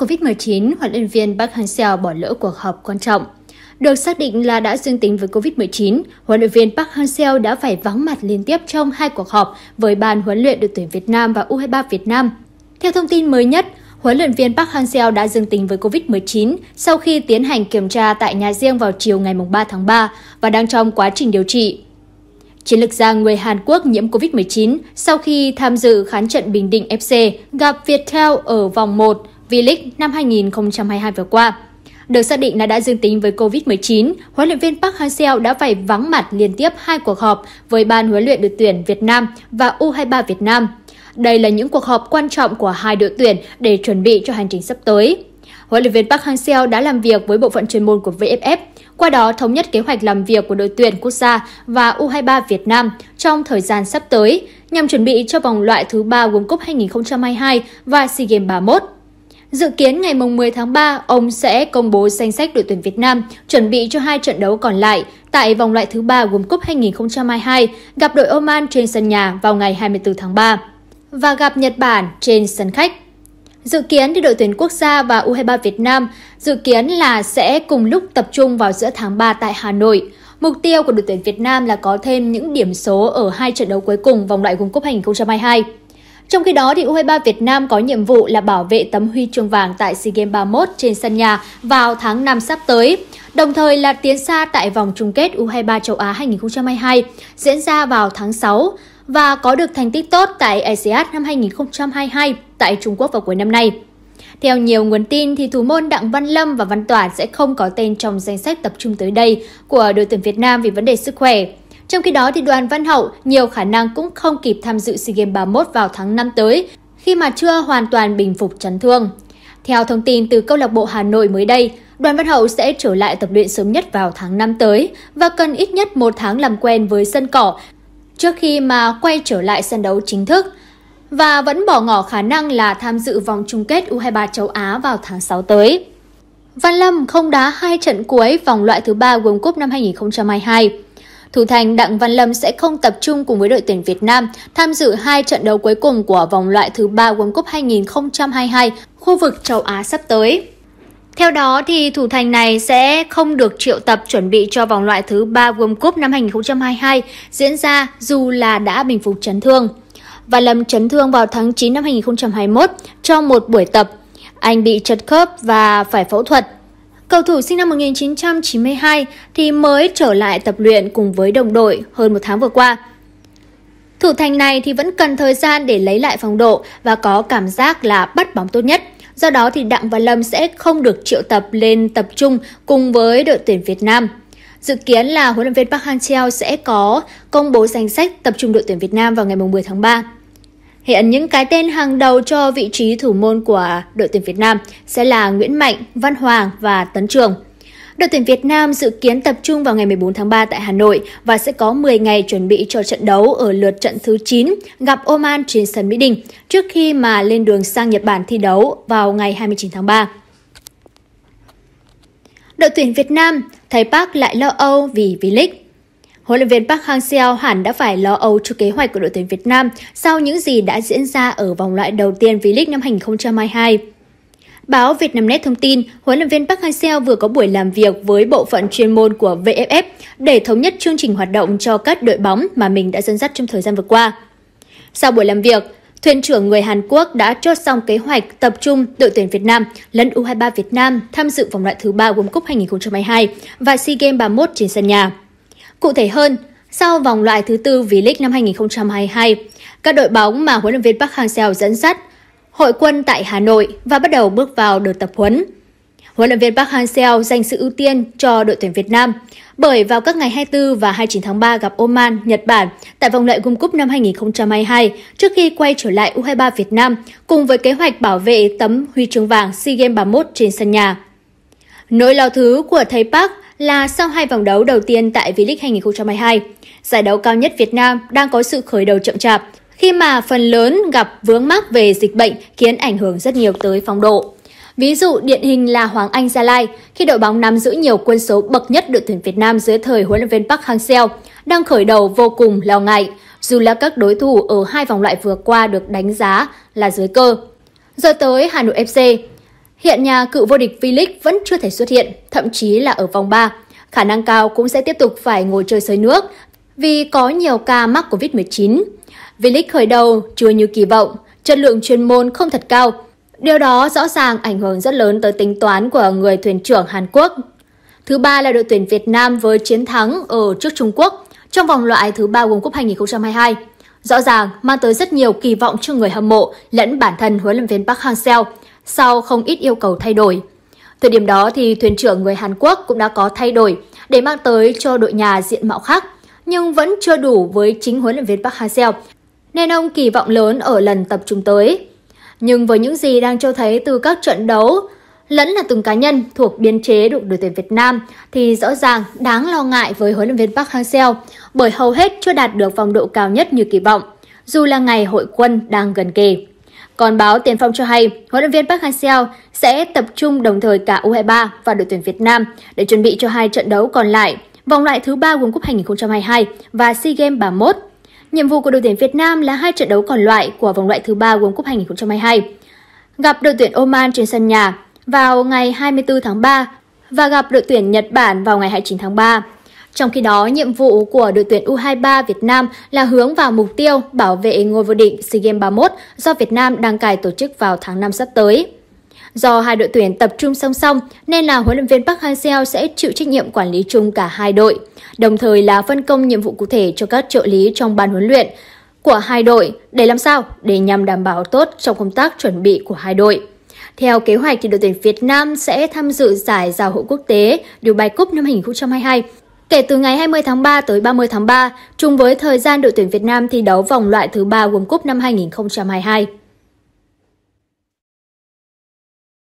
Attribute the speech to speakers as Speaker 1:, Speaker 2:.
Speaker 1: COVID-19, huấn luyện viên Park Hang-seo bỏ lỡ cuộc họp quan trọng. Được xác định là đã dương tính với COVID-19, huấn luyện viên Park Hang-seo đã phải vắng mặt liên tiếp trong hai cuộc họp với ban huấn luyện đội tuyển Việt Nam và U23 Việt Nam. Theo thông tin mới nhất, huấn luyện viên Park Hang-seo đã dương tính với COVID-19 sau khi tiến hành kiểm tra tại nhà riêng vào chiều ngày 3 tháng 3 và đang trong quá trình điều trị. Chiến lược gia người Hàn Quốc nhiễm COVID-19 sau khi tham dự khán trận Bình Định FC gặp Viettel ở vòng 1 V-League năm 2022 vừa qua. Được xác định là đã dương tính với COVID-19, huấn luyện viên Park Hang-seo đã phải vắng mặt liên tiếp hai cuộc họp với ban huấn luyện đội tuyển Việt Nam và U23 Việt Nam. Đây là những cuộc họp quan trọng của hai đội tuyển để chuẩn bị cho hành trình sắp tới. Huấn luyện viên Park Hang-seo đã làm việc với bộ phận chuyên môn của VFF, qua đó thống nhất kế hoạch làm việc của đội tuyển quốc gia và U23 Việt Nam trong thời gian sắp tới nhằm chuẩn bị cho vòng loại thứ ba World Cup 2022 và SEA Games 31. Dự kiến ngày 10 tháng 3, ông sẽ công bố danh sách đội tuyển Việt Nam chuẩn bị cho hai trận đấu còn lại tại vòng loại thứ ba World Cup 2022 gặp đội Oman trên sân nhà vào ngày 24 tháng 3 và gặp Nhật Bản trên sân khách. Dự kiến thì đội tuyển quốc gia và U23 Việt Nam dự kiến là sẽ cùng lúc tập trung vào giữa tháng 3 tại Hà Nội. Mục tiêu của đội tuyển Việt Nam là có thêm những điểm số ở hai trận đấu cuối cùng vòng loại World Cup 2022. Trong khi đó, thì U23 Việt Nam có nhiệm vụ là bảo vệ tấm huy chương vàng tại SEA Games 31 trên sân nhà vào tháng 5 sắp tới, đồng thời là tiến xa tại vòng chung kết U23 châu Á 2022 diễn ra vào tháng 6 và có được thành tích tốt tại ASEAN năm 2022 tại Trung Quốc vào cuối năm nay. Theo nhiều nguồn tin thì thủ môn Đặng Văn Lâm và Văn Toản sẽ không có tên trong danh sách tập trung tới đây của đội tuyển Việt Nam vì vấn đề sức khỏe. Trong khi đó, thì đoàn Văn Hậu nhiều khả năng cũng không kịp tham dự SEA Games 31 vào tháng 5 tới, khi mà chưa hoàn toàn bình phục chấn thương. Theo thông tin từ câu lạc bộ Hà Nội mới đây, Đoàn Văn Hậu sẽ trở lại tập luyện sớm nhất vào tháng 5 tới và cần ít nhất một tháng làm quen với sân cỏ trước khi mà quay trở lại sân đấu chính thức và vẫn bỏ ngỏ khả năng là tham dự vòng chung kết U23 châu Á vào tháng 6 tới. Văn Lâm không đá hai trận cuối vòng loại thứ ba World Cup năm 2022 thủ thành Đặng Văn Lâm sẽ không tập trung cùng với đội tuyển Việt Nam tham dự hai trận đấu cuối cùng của vòng loại thứ ba World Cup 2022 khu vực châu Á sắp tới. Theo đó thì thủ thành này sẽ không được triệu tập chuẩn bị cho vòng loại thứ 3 World Cup năm 2022 diễn ra dù là đã bình phục chấn thương. Và Lâm chấn thương vào tháng 9 năm 2021 cho một buổi tập. Anh bị chật khớp và phải phẫu thuật Cầu thủ sinh năm 1992 thì mới trở lại tập luyện cùng với đồng đội hơn một tháng vừa qua. Thủ thành này thì vẫn cần thời gian để lấy lại phong độ và có cảm giác là bắt bóng tốt nhất. Do đó thì Đặng và Lâm sẽ không được triệu tập lên tập trung cùng với đội tuyển Việt Nam. Dự kiến là huấn luyện viên Park Hang-seo sẽ có công bố danh sách tập trung đội tuyển Việt Nam vào ngày 10 tháng 3. Hiện những cái tên hàng đầu cho vị trí thủ môn của đội tuyển Việt Nam sẽ là Nguyễn Mạnh, Văn Hoàng và Tấn Trường. Đội tuyển Việt Nam dự kiến tập trung vào ngày 14 tháng 3 tại Hà Nội và sẽ có 10 ngày chuẩn bị cho trận đấu ở lượt trận thứ 9 gặp Oman trên sân Mỹ Đình trước khi mà lên đường sang Nhật Bản thi đấu vào ngày 29 tháng 3. Đội tuyển Việt Nam, thầy Park lại lo âu vì V-League huấn luyện viên Park Hang-seo hẳn đã phải lo âu cho kế hoạch của đội tuyển Việt Nam sau những gì đã diễn ra ở vòng loại đầu tiên V-League năm 2022. Báo Vietnamnet thông tin, huấn luyện viên Park Hang-seo vừa có buổi làm việc với bộ phận chuyên môn của VFF để thống nhất chương trình hoạt động cho các đội bóng mà mình đã dẫn dắt trong thời gian vừa qua. Sau buổi làm việc, thuyền trưởng người Hàn Quốc đã chốt xong kế hoạch tập trung đội tuyển Việt Nam lẫn U23 Việt Nam tham dự vòng loại thứ ba World Cup 2022 và SEA Games 31 trên sân nhà. Cụ thể hơn, sau vòng loại thứ tư V-League năm 2022, các đội bóng mà huấn luyện viên Park Hang-seo dẫn dắt hội quân tại Hà Nội và bắt đầu bước vào đợt tập huấn. Huấn luyện viên Park Hang-seo dành sự ưu tiên cho đội tuyển Việt Nam bởi vào các ngày 24 và 29 tháng 3 gặp Oman, Nhật Bản tại vòng loại World Cup năm 2022 trước khi quay trở lại U23 Việt Nam cùng với kế hoạch bảo vệ tấm huy chương vàng SEA Games 31 trên sân nhà. Nỗi lo thứ của thầy Park là sau hai vòng đấu đầu tiên tại V-League 2022. Giải đấu cao nhất Việt Nam đang có sự khởi đầu chậm chạp khi mà phần lớn gặp vướng mắc về dịch bệnh khiến ảnh hưởng rất nhiều tới phong độ. Ví dụ điển hình là Hoàng Anh Gia Lai, khi đội bóng nắm giữ nhiều quân số bậc nhất đội tuyển Việt Nam dưới thời huấn luyện viên Park Hang-seo, đang khởi đầu vô cùng lo ngại, dù là các đối thủ ở hai vòng loại vừa qua được đánh giá là dưới cơ. Giờ tới Hà Nội FC, Hiện nhà cựu vô địch V-League vẫn chưa thể xuất hiện, thậm chí là ở vòng 3. Khả năng cao cũng sẽ tiếp tục phải ngồi chơi sới nước vì có nhiều ca mắc COVID-19. V-League khởi đầu chưa như kỳ vọng, chất lượng chuyên môn không thật cao. Điều đó rõ ràng ảnh hưởng rất lớn tới tính toán của người thuyền trưởng Hàn Quốc. Thứ ba là đội tuyển Việt Nam với chiến thắng ở trước Trung Quốc trong vòng loại thứ ba World Cup 2022. Rõ ràng mang tới rất nhiều kỳ vọng cho người hâm mộ lẫn bản thân huấn luyện viên Park Hang-seo – sau không ít yêu cầu thay đổi. Thời điểm đó thì thuyền trưởng người Hàn Quốc cũng đã có thay đổi để mang tới cho đội nhà diện mạo khác, nhưng vẫn chưa đủ với chính huấn luyện viên Park Hang-seo, nên ông kỳ vọng lớn ở lần tập trung tới. Nhưng với những gì đang cho thấy từ các trận đấu, lẫn là từng cá nhân thuộc biên chế đội đội tuyển Việt Nam thì rõ ràng đáng lo ngại với huấn luyện viên Park Hang-seo bởi hầu hết chưa đạt được vòng độ cao nhất như kỳ vọng, dù là ngày hội quân đang gần kề. Còn báo Tiền Phong cho hay, huấn luyện viên Park Hang-seo sẽ tập trung đồng thời cả U23 và đội tuyển Việt Nam để chuẩn bị cho hai trận đấu còn lại, vòng loại thứ ba World Cup 2022 và SEA Games 31. Nhiệm vụ của đội tuyển Việt Nam là hai trận đấu còn lại của vòng loại thứ ba World Cup 2022. Gặp đội tuyển Oman trên sân nhà vào ngày 24 tháng 3 và gặp đội tuyển Nhật Bản vào ngày 29 tháng 3. Trong khi đó, nhiệm vụ của đội tuyển U23 Việt Nam là hướng vào mục tiêu bảo vệ ngôi vô địch SEA Games 31 do Việt Nam đăng cài tổ chức vào tháng 5 sắp tới. Do hai đội tuyển tập trung song song nên là huấn luyện viên Park Hang-seo sẽ chịu trách nhiệm quản lý chung cả hai đội, đồng thời là phân công nhiệm vụ cụ thể cho các trợ lý trong ban huấn luyện của hai đội để làm sao để nhằm đảm bảo tốt trong công tác chuẩn bị của hai đội. Theo kế hoạch thì đội tuyển Việt Nam sẽ tham dự giải giao hữu quốc tế Dubai Cup năm 2022 Kể từ ngày 20 tháng 3 tới 30 tháng 3, chung với thời gian đội tuyển Việt Nam thi đấu vòng loại thứ ba World Cup năm 2022.